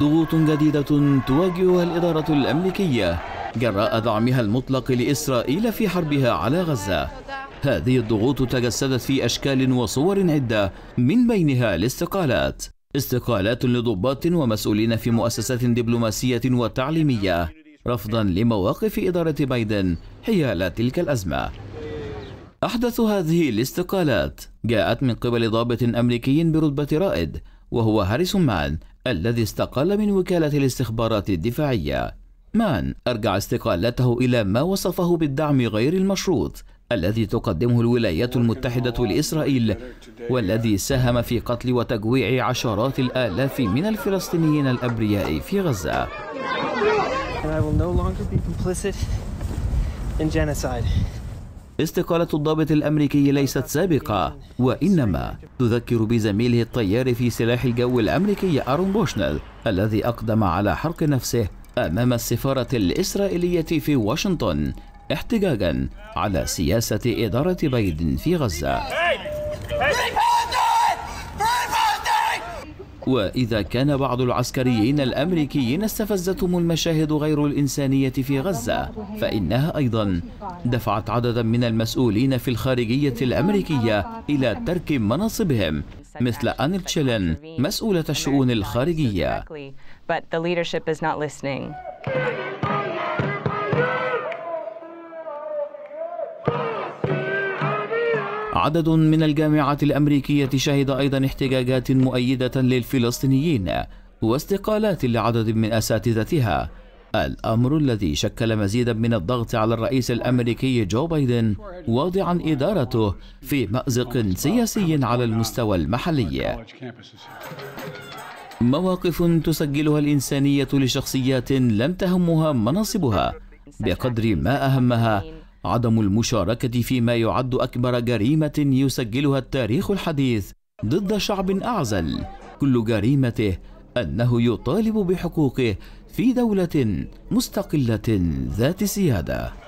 ضغوط جديدة تواجهها الإدارة الأمريكية جراء دعمها المطلق لإسرائيل في حربها على غزة هذه الضغوط تجسدت في أشكال وصور عدة من بينها الاستقالات استقالات لضباط ومسؤولين في مؤسسات دبلوماسية وتعليمية رفضا لمواقف إدارة بايدن حيال تلك الأزمة أحدث هذه الاستقالات جاءت من قبل ضابط أمريكي برتبة رائد وهو هاريسون مان الذي استقال من وكالة الاستخبارات الدفاعية مان أرجع استقالته إلى ما وصفه بالدعم غير المشروط الذي تقدمه الولايات المتحدة لإسرائيل والذي ساهم في قتل وتجويع عشرات الآلاف من الفلسطينيين الأبرياء في غزة And I will no longer be complicit in genocide. استقالة الضابط الأمريكي ليست سابقة وإنما تذكر بزميله الطيار في سلاح الجو الأمريكي أرون بوشنل الذي أقدم على حرق نفسه أمام السفارة الإسرائيلية في واشنطن احتجاجا على سياسة إدارة بايدن في غزة وإذا كان بعض العسكريين الأمريكيين استفزتهم المشاهد غير الإنسانية في غزة فإنها أيضا دفعت عددا من المسؤولين في الخارجية الأمريكية إلى ترك مناصبهم مثل أنيل تشيلن مسؤولة الشؤون الخارجية عدد من الجامعات الأمريكية شهد أيضا احتجاجات مؤيدة للفلسطينيين واستقالات لعدد من أساتذتها الأمر الذي شكل مزيدا من الضغط على الرئيس الأمريكي جو بايدن واضعا إدارته في مأزق سياسي على المستوى المحلي مواقف تسجلها الإنسانية لشخصيات لم تهمها مناصبها بقدر ما أهمها عدم المشاركة فيما يعد أكبر جريمة يسجلها التاريخ الحديث ضد شعب أعزل كل جريمته أنه يطالب بحقوقه في دولة مستقلة ذات سيادة